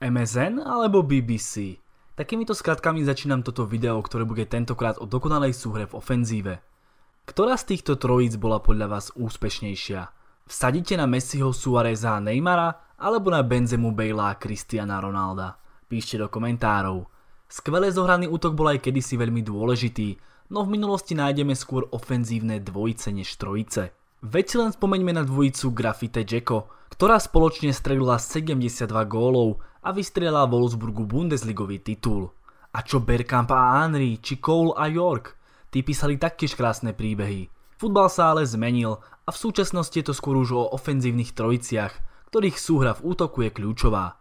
MSN alebo BBC? Takýmito skratkami začínam toto video, ktoré bude tentokrát o dokonalej súhre v ofenzíve. Ktorá z týchto trojíc bola podľa vás úspešnejšia? Vsadíte na Messiho, Suareza a Neymara alebo na Benzemu, Bejla a Cristiana Ronalda? Píšte do komentárov. Skvelé zohraný útok bol aj kedysi veľmi dôležitý, no v minulosti nájdeme skôr ofenzívne dvojice než trojice. Veď si len spomeňme na dvojicu Grafite Jacko, ktorá spoločne strelila 72 gólov a vystrelal Wolfsburgu Bundesligový titul. A čo Bergkamp a Henry, či Cole a York? Tí písali taktiež krásne príbehy. Futbal sa ale zmenil a v súčasnosti je to skôr už o ofenzívnych trojiciach, ktorých súhra v útoku je kľúčová.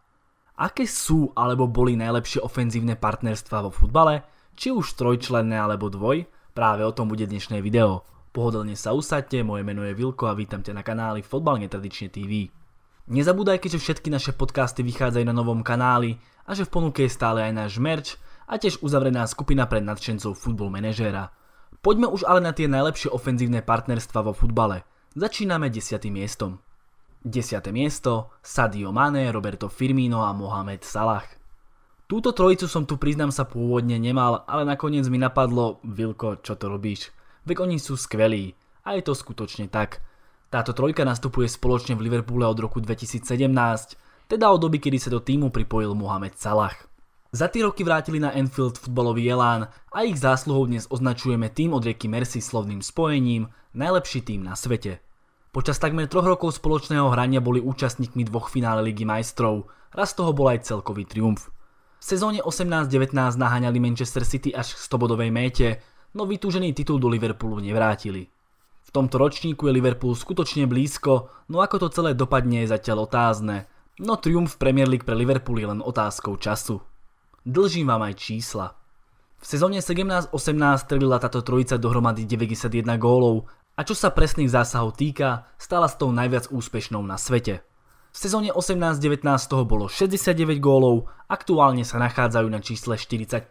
Aké sú alebo boli najlepšie ofenzívne partnerstva vo futbale, či už trojčlenné alebo dvoj, práve o tom bude dnešné video. Pohodlne sa usadte, moje meno je Vilko a vítam ťa na kanáli Fotbal netradične TV. Nezabúdaj, že všetky naše podcasty vychádzajú na novom kanáli a že v ponuke je stále aj náš merch a tiež uzavrená skupina pre nadšencov futbol manažéra. Poďme už ale na tie najlepšie ofenzívne partnerstva vo futbale. Začíname 10. miestom. 10. miesto Sadio Mane, Roberto Firmino a Mohamed Salah. Túto trojicu som tu priznám sa pôvodne nemal, ale nakoniec mi napadlo, Vilko, čo to robíš? Veď oni sú skvelí. A je to skutočne tak. Táto trojka nastupuje spoločne v Liverpoole od roku 2017, teda od doby, kedy sa do týmu pripojil Mohamed Salah. Za tie roky vrátili na Enfield futbalový elán a ich zásluhou dnes označujeme tým od rieky Mercy slovným spojením najlepší tým na svete. Počas takmer troch rokov spoločného hrania boli účastníkmi dvoch finále Ligy majstrov, raz toho bol aj celkový triumf. V sezóne 18-19 naháňali Manchester City až k 100-bodovej méte, no vytúžený titul do Liverpoolu nevrátili. V tomto ročníku je Liverpool skutočne blízko, no ako to celé dopadne je zatiaľ otázne. No triumf Premier League pre Liverpool je len otázkou času. Dlžím vám aj čísla. V sezóne 17-18 strelila táto trojica dohromady 91 gólov a čo sa presných zásahov týka, stala s tou najviac úspešnou na svete. V sezóne 18-19 toho bolo 69 gólov, aktuálne sa nachádzajú na čísle 45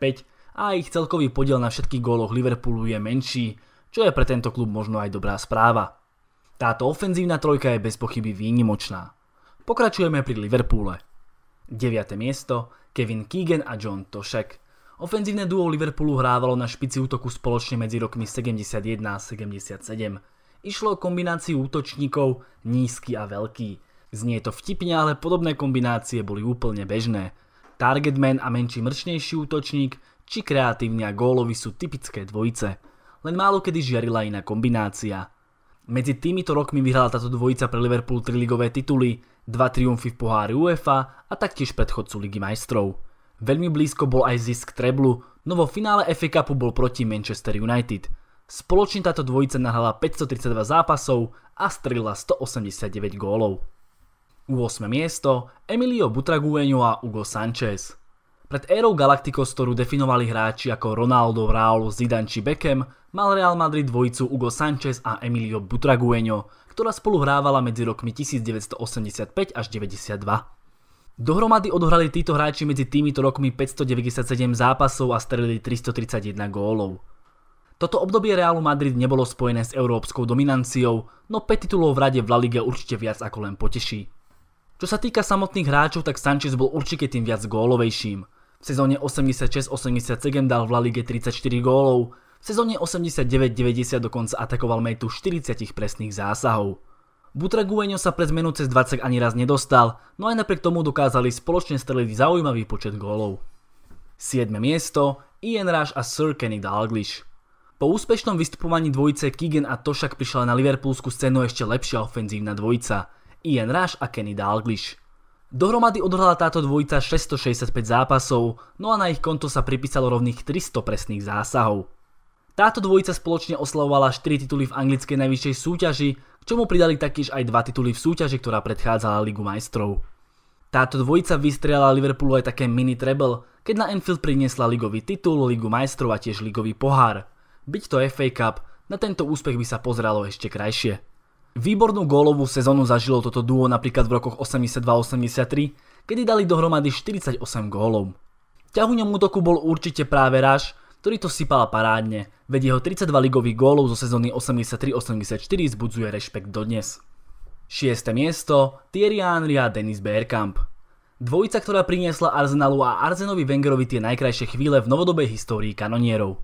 a ich celkový podiel na všetkých góloch Liverpoolu je menší, čo je pre tento klub možno aj dobrá správa. Táto ofenzívna trojka je bez pochyby výnimočná. Pokračujeme pri Liverpoole. 9. miesto Kevin Keegan a John Tošek. Ofenzívne duo Liverpoolu hrávalo na špici útoku spoločne medzi rokmi 71 a 77. Išlo o kombináciu útočníkov nízky a veľký. Znie to vtipne, ale podobné kombinácie boli úplne bežné. Targetman a menší mrčnejší útočník či kreatívny a gólovi sú typické dvojice len málo kedy žiarila iná kombinácia. Medzi týmito rokmi vyhrala táto dvojica pre Liverpool tri ligové tituly, dva triumfy v pohári UEFA a taktiež predchodcu Ligy majstrov. Veľmi blízko bol aj zisk Treblu, no vo finále FA Cupu bol proti Manchester United. Spoločne táto dvojica nahrala 532 zápasov a strelila 189 gólov. U 8. miesto Emilio Butragueño a Hugo Sanchez. Pred érou Galacticos, ktorú definovali hráči ako Ronaldo, Raul, Zidane či Beckham, mal Real Madrid dvojicu Hugo Sanchez a Emilio Butragueño, ktorá spolu hrávala medzi rokmi 1985 až 92. Dohromady odohrali títo hráči medzi týmito rokmi 597 zápasov a strelili 331 gólov. Toto obdobie Realu Madrid nebolo spojené s európskou dominanciou, no 5 titulov v rade v La Liga určite viac ako len poteší. Čo sa týka samotných hráčov, tak Sanchez bol určite tým viac gólovejším. V sezóne 86-87 dal v La Ligue 34 gólov, v sezóne 89-90 dokonca atakoval metu 40 presných zásahov. Gueño sa pred zmenu cez 20 ani raz nedostal, no aj napriek tomu dokázali spoločne streliť zaujímavý počet gólov. 7. miesto Ian Rush a Sir Kenny Dalglish. Po úspešnom vystupovaní dvojice Keegan a Tošak prišla na liverpoolskú scénu ešte lepšia ofenzívna dvojica Ian Rush a Kenny Dalglish. Dohromady odhrala táto dvojica 665 zápasov, no a na ich konto sa pripísalo rovných 300 presných zásahov. Táto dvojica spoločne oslavovala 4 tituly v anglickej najvyššej súťaži, k čomu pridali taktiež aj 2 tituly v súťaži, ktorá predchádzala Ligu majstrov. Táto dvojica vystrelala Liverpoolu aj také mini treble, keď na Anfield priniesla ligový titul, Ligu majstrov a tiež ligový pohár. Byť to FA Cup, na tento úspech by sa pozeralo ešte krajšie. Výbornú gólovú sezónu zažilo toto duo napríklad v rokoch 82-83, kedy dali dohromady 48 gólov. Ťahuňom útoku bol určite práve Raš, ktorý to sypal parádne, veď jeho 32 ligových gólov zo sezóny 83-84 zbudzuje rešpekt dodnes. 6. miesto Thierry Henry a Dennis Bergkamp. Dvojica, ktorá priniesla Arsenalu a Arsenovi Wengerovi tie najkrajšie chvíle v novodobej histórii kanonierov.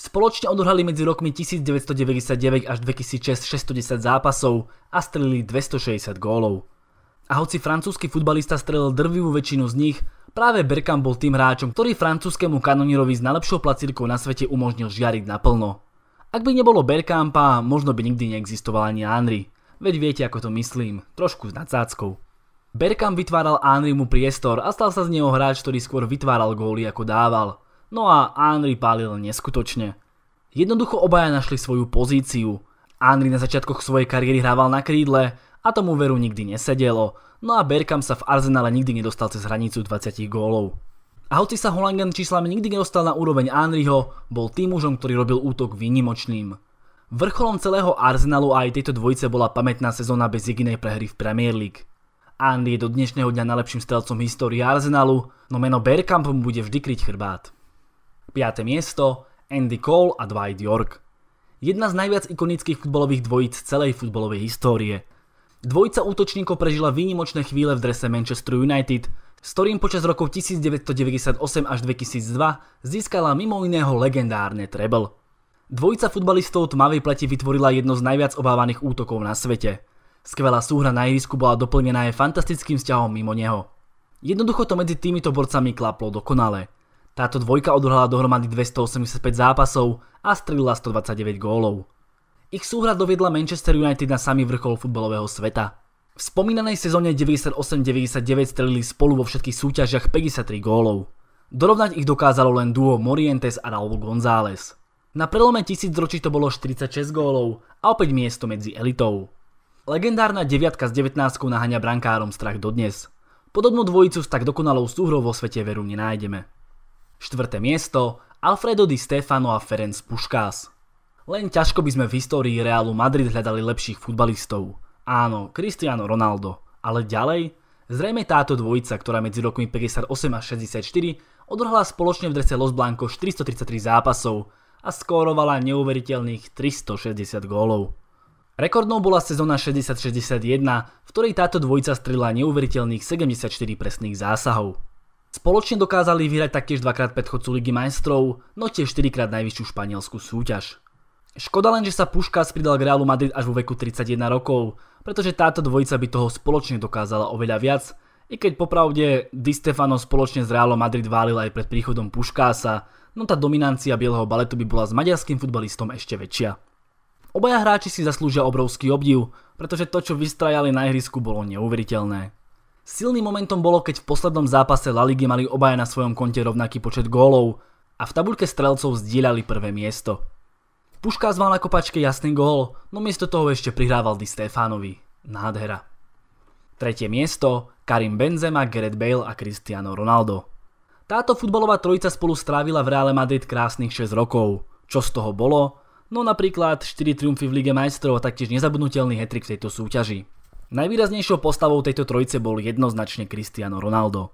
Spoločne odohrali medzi rokmi 1999 až 2006 610 zápasov a strelili 260 gólov. A hoci francúzsky futbalista strelil drvivú väčšinu z nich, práve Berkham bol tým hráčom, ktorý francúzskému kanonírovi s najlepšou placírkou na svete umožnil žiariť naplno. Ak by nebolo Berkhampa, možno by nikdy neexistoval ani Henry. Veď viete, ako to myslím, trošku s nadsáckou. Berkham vytváral Henrymu priestor a stal sa z neho hráč, ktorý skôr vytváral góly ako dával. No a Henry pálil neskutočne. Jednoducho obaja našli svoju pozíciu. Henry na začiatkoch svojej kariéry hrával na krídle a tomu veru nikdy nesedelo, no a Berkham sa v Arsenále nikdy nedostal cez hranicu 20 gólov. A hoci sa Holangan číslami nikdy nedostal na úroveň Henryho, bol tým mužom, ktorý robil útok výnimočným. Vrcholom celého Arsenalu a aj tejto dvojice bola pamätná sezóna bez jedinej prehry v Premier League. Andy je do dnešného dňa najlepším strelcom histórie Arsenalu, no meno Bergkamp mu bude vždy kryť chrbát. 5. miesto Andy Cole a Dwight York. Jedna z najviac ikonických futbalových dvojíc celej futbalovej histórie. Dvojica útočníkov prežila výnimočné chvíle v drese Manchester United, s ktorým počas rokov 1998 až 2002 získala mimo iného legendárne treble. Dvojica futbalistov tmavej pleti vytvorila jedno z najviac obávaných útokov na svete. Skvelá súhra na ihrisku bola doplnená aj fantastickým vzťahom mimo neho. Jednoducho to medzi týmito borcami klaplo dokonale – táto dvojka odhrala dohromady 285 zápasov a strelila 129 gólov. Ich súhra doviedla Manchester United na samý vrchol futbalového sveta. V spomínanej sezóne 98-99 strelili spolu vo všetkých súťažiach 53 gólov. Dorovnať ich dokázalo len duo Morientes a Raúl González. Na prelome ročí to bolo 46 gólov a opäť miesto medzi elitou. Legendárna deviatka s 19 naháňa brankárom strach dodnes. Podobnú dvojicu s tak dokonalou súhrou vo svete veru nenájdeme. Štvrté miesto Alfredo Di Stefano a Ferenc Puškás. Len ťažko by sme v histórii Realu Madrid hľadali lepších futbalistov. Áno, Cristiano Ronaldo. Ale ďalej? Zrejme táto dvojica, ktorá medzi rokmi 58 a 64 odrhla spoločne v drese Los Blancos 433 zápasov a skórovala neuveriteľných 360 gólov. Rekordnou bola sezóna 60-61, v ktorej táto dvojica strila neuveriteľných 74 presných zásahov. Spoločne dokázali vyhrať taktiež dvakrát predchodcu Ligy majstrov, no tiež 4 krát najvyššiu španielskú súťaž. Škoda len, že sa puška pridal k Realu Madrid až vo veku 31 rokov, pretože táto dvojica by toho spoločne dokázala oveľa viac, i keď popravde Di Stefano spoločne s Realom Madrid válil aj pred príchodom Puškása, no tá dominancia bieleho baletu by bola s maďarským futbalistom ešte väčšia. Obaja hráči si zaslúžia obrovský obdiv, pretože to, čo vystrajali na ihrisku, bolo neuveriteľné. Silným momentom bolo, keď v poslednom zápase La Ligy mali obaja na svojom konte rovnaký počet gólov a v tabuľke strelcov zdieľali prvé miesto. Puška zval na kopačke jasný gól, no miesto toho ešte prihrával Di Stefanovi. Nádhera. Tretie miesto Karim Benzema, Gareth Bale a Cristiano Ronaldo. Táto futbalová trojica spolu strávila v Reále Madrid krásnych 6 rokov. Čo z toho bolo? No napríklad 4 triumfy v Lige majstrov a taktiež nezabudnutelný hetrik v tejto súťaži. Najvýraznejšou postavou tejto trojice bol jednoznačne Cristiano Ronaldo.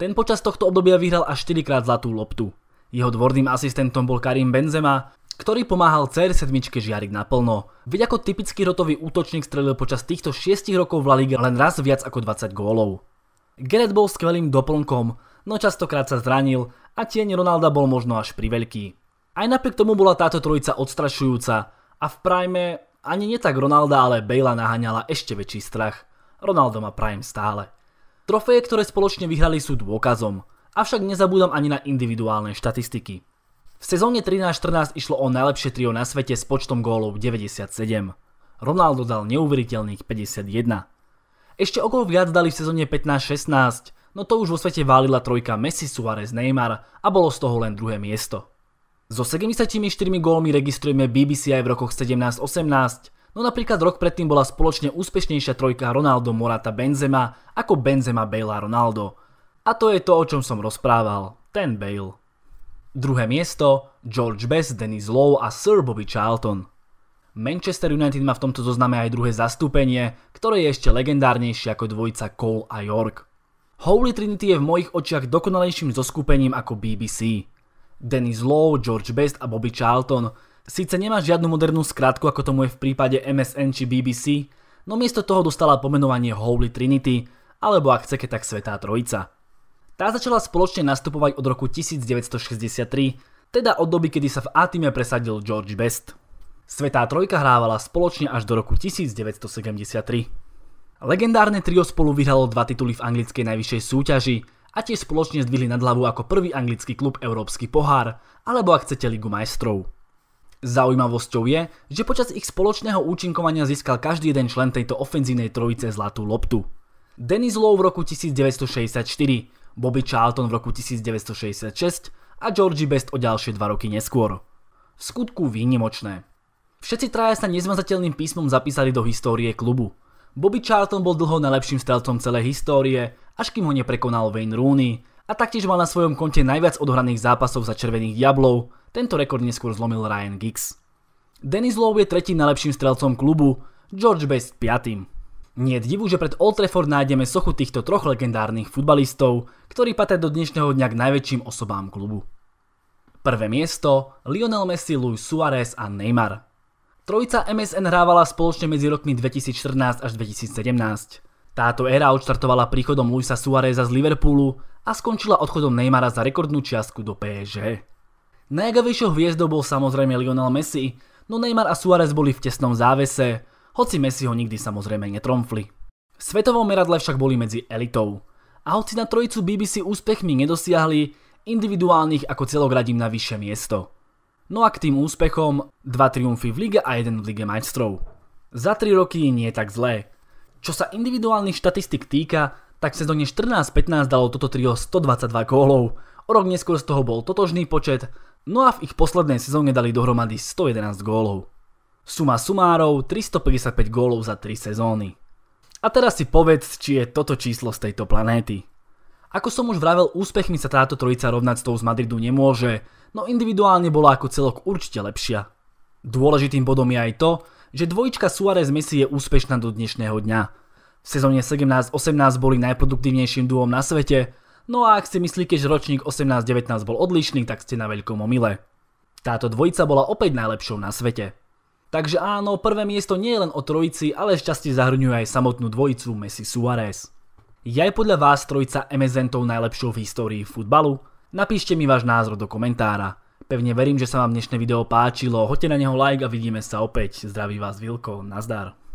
Ten počas tohto obdobia vyhral až 4 krát zlatú loptu. Jeho dvorným asistentom bol Karim Benzema, ktorý pomáhal CR7 žiariť naplno. Veď ako typický rotový útočník strelil počas týchto 6 rokov v La Liga len raz viac ako 20 gólov. Gerrit bol skvelým doplnkom, no častokrát sa zranil a tieň Ronalda bol možno až priveľký. Aj napriek tomu bola táto trojica odstrašujúca a v prime ani netak Ronalda, ale Bejla naháňala ešte väčší strach. Ronaldo má Prime stále. Trofeje, ktoré spoločne vyhrali sú dôkazom, avšak nezabúdam ani na individuálne štatistiky. V sezóne 13-14 išlo o najlepšie trio na svete s počtom gólov 97. Ronaldo dal neuveriteľných 51. Ešte okolo viac dali v sezóne 15-16, no to už vo svete válila trojka Messi, Suárez, Neymar a bolo z toho len druhé miesto. So 74 gólmi registrujeme BBC aj v rokoch 17-18, no napríklad rok predtým bola spoločne úspešnejšia trojka Ronaldo Morata Benzema ako Benzema Bale Ronaldo. A to je to, o čom som rozprával, ten Bale. Druhé miesto George Best, Dennis Lowe a Sir Bobby Charlton. Manchester United má v tomto zozname aj druhé zastúpenie, ktoré je ešte legendárnejšie ako dvojica Cole a York. Holy Trinity je v mojich očiach dokonalejším zoskupením ako BBC. Dennis Lowe, George Best a Bobby Charlton. Sice nemá žiadnu modernú skratku, ako tomu je v prípade MSN či BBC, no miesto toho dostala pomenovanie Holy Trinity, alebo ak chcete tak Svetá Trojica. Tá začala spoločne nastupovať od roku 1963, teda od doby, kedy sa v A-týme presadil George Best. Svetá Trojka hrávala spoločne až do roku 1973. Legendárne trio spolu vyhralo dva tituly v anglickej najvyššej súťaži – a tiež spoločne zdvihli nad hlavu ako prvý anglický klub Európsky pohár, alebo ak chcete Ligu majstrov. Zaujímavosťou je, že počas ich spoločného účinkovania získal každý jeden člen tejto ofenzívnej trojice zlatú loptu. Dennis Lowe v roku 1964, Bobby Charlton v roku 1966 a Georgie Best o ďalšie dva roky neskôr. V skutku výnimočné. Všetci traja sa nezmazateľným písmom zapísali do histórie klubu. Bobby Charlton bol dlho najlepším strelcom celej histórie až kým ho neprekonal Wayne Rooney a taktiež mal na svojom konte najviac odhraných zápasov za Červených Diablov, tento rekord neskôr zlomil Ryan Giggs. Dennis Lowe je tretím najlepším strelcom klubu, George Best piatým. Nie je divu, že pred Old Trafford nájdeme sochu týchto troch legendárnych futbalistov, ktorí patria do dnešného dňa k najväčším osobám klubu. Prvé miesto Lionel Messi, Luis Suárez a Neymar. Trojica MSN hrávala spoločne medzi rokmi 2014 až 2017. Táto éra odštartovala príchodom Luisa Suareza z Liverpoolu a skončila odchodom Neymara za rekordnú čiastku do PSG. Najgavejšou hviezdou bol samozrejme Lionel Messi, no Neymar a Suarez boli v tesnom závese, hoci Messi ho nikdy samozrejme netromfli. V svetovom meradle však boli medzi elitou. A hoci na trojicu BBC úspechmi nedosiahli, individuálnych ako celogradím na vyššie miesto. No a k tým úspechom dva triumfy v lige a jeden v lige majstrov. Za 3 roky nie tak zlé, čo sa individuálnych štatistik týka, tak v sezóne 14-15 dalo toto trio 122 gólov. O rok neskôr z toho bol totožný počet, no a v ich poslednej sezóne dali dohromady 111 gólov. Suma sumárov 355 gólov za 3 sezóny. A teraz si povedz, či je toto číslo z tejto planéty. Ako som už vravel, úspechmi sa táto trojica rovnať s tou z Madridu nemôže, no individuálne bola ako celok určite lepšia. Dôležitým bodom je aj to, že dvojička Suárez Messi je úspešná do dnešného dňa. V sezóne 17-18 boli najproduktívnejším duom na svete, no a ak si myslíte, že ročník 18-19 bol odlišný, tak ste na veľkom omile. Táto dvojica bola opäť najlepšou na svete. Takže áno, prvé miesto nie je len o trojici, ale šťastie zahrňuje aj samotnú dvojicu Messi Suárez. Je aj podľa vás trojica MSN tou najlepšou v histórii futbalu? Napíšte mi váš názor do komentára. Pevne verím, že sa vám dnešné video páčilo. Hoďte na neho like a vidíme sa opäť. Zdraví vás Vilko. Nazdar.